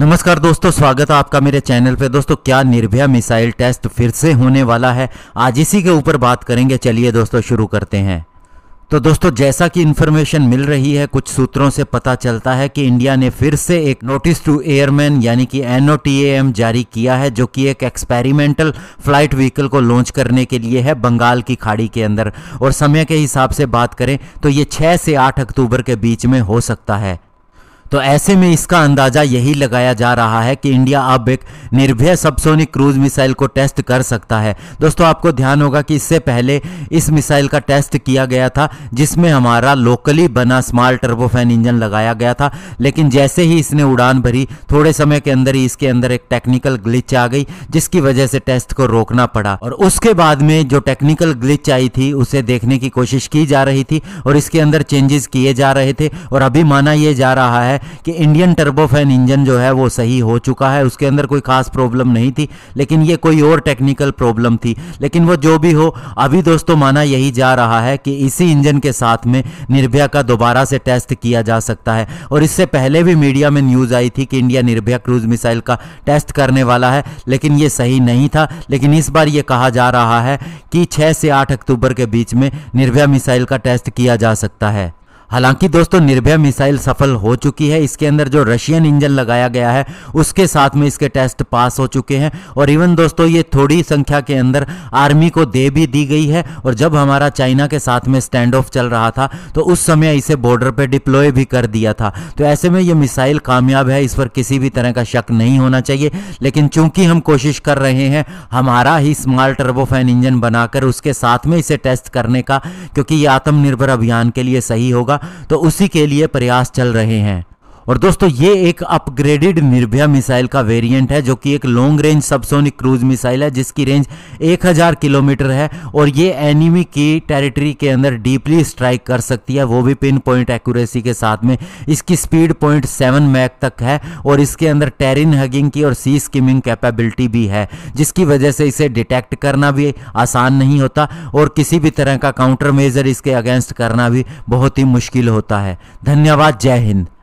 नमस्कार दोस्तों स्वागत है आपका मेरे चैनल पे दोस्तों क्या निर्भया मिसाइल टेस्ट फिर से होने वाला है आज इसी के ऊपर बात करेंगे चलिए दोस्तों शुरू करते हैं तो दोस्तों जैसा कि इन्फॉर्मेशन मिल रही है कुछ सूत्रों से पता चलता है कि इंडिया ने फिर से एक नोटिस टू एयरमैन यानी कि एन जारी किया है जो कि एक एक्सपेरिमेंटल फ्लाइट व्हीकल को लॉन्च करने के लिए है बंगाल की खाड़ी के अंदर और समय के हिसाब से बात करें तो ये छः से आठ अक्टूबर के बीच में हो सकता है तो ऐसे में इसका अंदाज़ा यही लगाया जा रहा है कि इंडिया अब एक निर्भय सबसोनिक क्रूज मिसाइल को टेस्ट कर सकता है दोस्तों आपको ध्यान होगा कि इससे पहले इस मिसाइल का टेस्ट किया गया था जिसमें हमारा लोकली बना स्मॉल टर्बोफैन इंजन लगाया गया था लेकिन जैसे ही इसने उड़ान भरी थोड़े समय के अंदर ही इसके अंदर एक टेक्निकल ग्लिच आ गई जिसकी वजह से टेस्ट को रोकना पड़ा और उसके बाद में जो टेक्निकल ग्लिच आई थी उसे देखने की कोशिश की जा रही थी और इसके अंदर चेंजेस किए जा रहे थे और अभी माना यह जा रहा है कि इंडियन टर्बोफैन इंजन जो है वो सही हो चुका है उसके अंदर कोई खास प्रॉब्लम नहीं थी लेकिन ये कोई और टेक्निकल प्रॉब्लम थी लेकिन वो जो भी हो अभी दोस्तों माना यही जा रहा है कि इसी इंजन के साथ में निर्भया का दोबारा से टेस्ट किया जा सकता है और इससे पहले भी मीडिया में न्यूज़ आई थी कि इंडिया निर्भया क्रूज मिसाइल का टेस्ट करने वाला है लेकिन ये सही नहीं था लेकिन इस बार ये कहा जा रहा है कि 6 से 8 अक्टूबर के बीच में निर्भया मिसाइल का टेस्ट किया जा सकता है हालांकि दोस्तों निर्भया मिसाइल सफल हो चुकी है इसके अंदर जो रशियन इंजन लगाया गया है उसके साथ में इसके टेस्ट पास हो चुके हैं और इवन दोस्तों ये थोड़ी संख्या के अंदर आर्मी को दे भी दी गई है और जब हमारा चाइना के साथ में स्टैंड ऑफ चल रहा था तो उस समय इसे बॉर्डर पर डिप्लॉय भी कर दिया था तो ऐसे में ये मिसाइल कामयाब है इस पर किसी भी तरह का शक नहीं होना चाहिए लेकिन चूंकि हम कोशिश कर रहे हैं हमारा ही स्मॉल टर्बोफैन इंजन बनाकर उसके साथ में इसे टेस्ट करने का क्योंकि ये आत्मनिर्भर अभियान के लिए सही होगा तो उसी के लिए प्रयास चल रहे हैं और दोस्तों ये एक अपग्रेडेड निर्भया मिसाइल का वेरिएंट है जो कि एक long range subsonic cruise missile है जिसकी रेंज 1000 किलोमीटर है और ये एनिमी की टेरिटरी के अंदर डीपली स्ट्राइक कर सकती है वो भी पिन पॉइंट एक्यूरेसी के साथ में इसकी स्पीड पॉइंट सेवन मैक तक है और इसके अंदर टेरिन हगिंग की और सी स्किमिंग कैपेबिलिटी भी है जिसकी वजह से इसे डिटेक्ट करना भी आसान नहीं होता और किसी भी तरह का काउंटर मेजर इसके अगेंस्ट करना भी बहुत ही मुश्किल होता है धन्यवाद जय हिंद